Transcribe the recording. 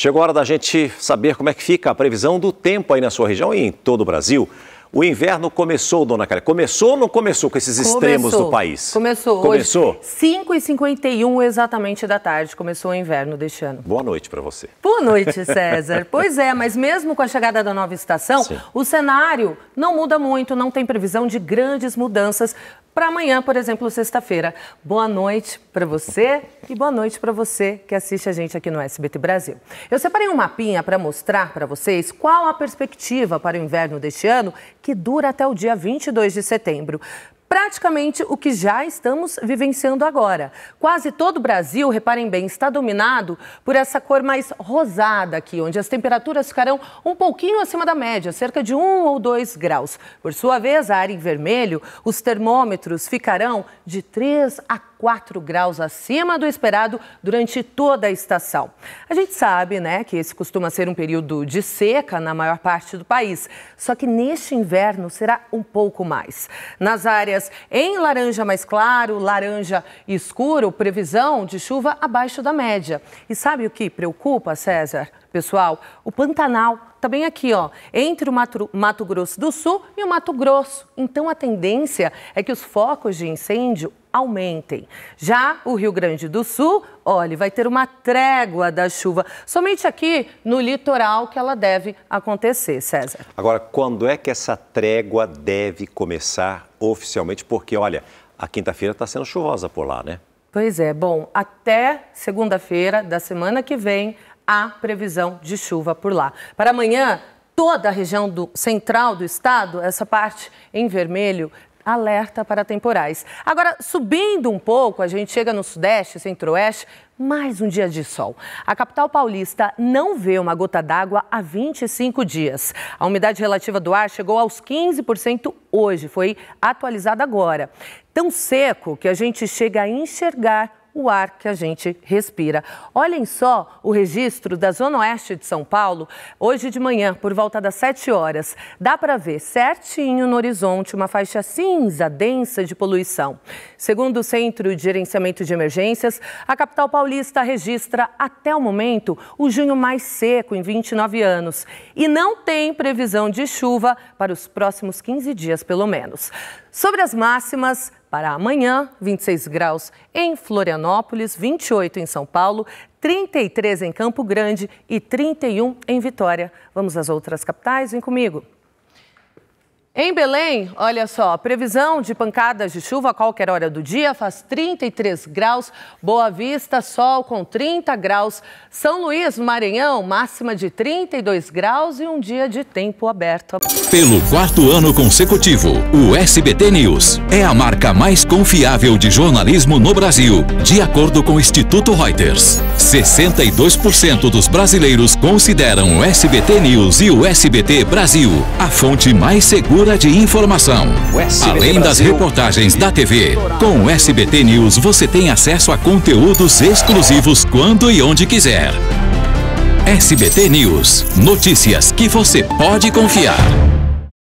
Chegou a hora da gente saber como é que fica a previsão do tempo aí na sua região e em todo o Brasil. O inverno começou, dona Carla. Começou ou não começou com esses começou, extremos do país? Começou. Começou? Hoje, 5 e 51 exatamente da tarde começou o inverno deste ano. Boa noite para você. Boa noite, César. pois é, mas mesmo com a chegada da nova estação, Sim. o cenário não muda muito, não tem previsão de grandes mudanças para amanhã, por exemplo, sexta-feira. Boa noite para você e boa noite para você que assiste a gente aqui no SBT Brasil. Eu separei um mapinha para mostrar para vocês qual a perspectiva para o inverno deste ano, que dura até o dia 22 de setembro praticamente o que já estamos vivenciando agora. Quase todo o Brasil, reparem bem, está dominado por essa cor mais rosada aqui, onde as temperaturas ficarão um pouquinho acima da média, cerca de 1 ou 2 graus. Por sua vez, a área em vermelho, os termômetros ficarão de 3 a 4 graus acima do esperado durante toda a estação. A gente sabe, né, que esse costuma ser um período de seca na maior parte do país, só que neste inverno será um pouco mais. Nas áreas em laranja mais claro, laranja escuro, previsão de chuva abaixo da média. E sabe o que preocupa, César? Pessoal, o Pantanal está bem aqui, ó, entre o Mato, Mato Grosso do Sul e o Mato Grosso. Então a tendência é que os focos de incêndio aumentem. Já o Rio Grande do Sul, olha, vai ter uma trégua da chuva. Somente aqui no litoral que ela deve acontecer, César. Agora, quando é que essa trégua deve começar oficialmente? Porque, olha, a quinta-feira está sendo chuvosa por lá, né? Pois é, bom, até segunda-feira da semana que vem há previsão de chuva por lá. Para amanhã, toda a região do, central do estado, essa parte em vermelho, alerta para temporais. Agora, subindo um pouco, a gente chega no Sudeste, Centro-Oeste, mais um dia de sol. A capital paulista não vê uma gota d'água há 25 dias. A umidade relativa do ar chegou aos 15% hoje, foi atualizada agora. Tão seco que a gente chega a enxergar o ar que a gente respira. Olhem só o registro da Zona Oeste de São Paulo, hoje de manhã, por volta das 7 horas. Dá para ver certinho no horizonte uma faixa cinza densa de poluição. Segundo o Centro de Gerenciamento de Emergências, a capital paulista registra, até o momento, o junho mais seco em 29 anos. E não tem previsão de chuva para os próximos 15 dias, pelo menos. Sobre as máximas, para amanhã, 26 graus em Florianópolis, 28 em São Paulo, 33 em Campo Grande e 31 em Vitória. Vamos às outras capitais? Vem comigo. Em Belém, olha só, previsão de pancadas de chuva a qualquer hora do dia, faz 33 graus. Boa Vista, sol com 30 graus. São Luís, no Maranhão, máxima de 32 graus e um dia de tempo aberto. Pelo quarto ano consecutivo, o SBT News é a marca mais confiável de jornalismo no Brasil, de acordo com o Instituto Reuters. 62% dos brasileiros consideram o SBT News e o SBT Brasil a fonte mais segura emissora de informação. Além das reportagens da TV, com o SBT News você tem acesso a conteúdos exclusivos quando e onde quiser. SBT News, notícias que você pode confiar.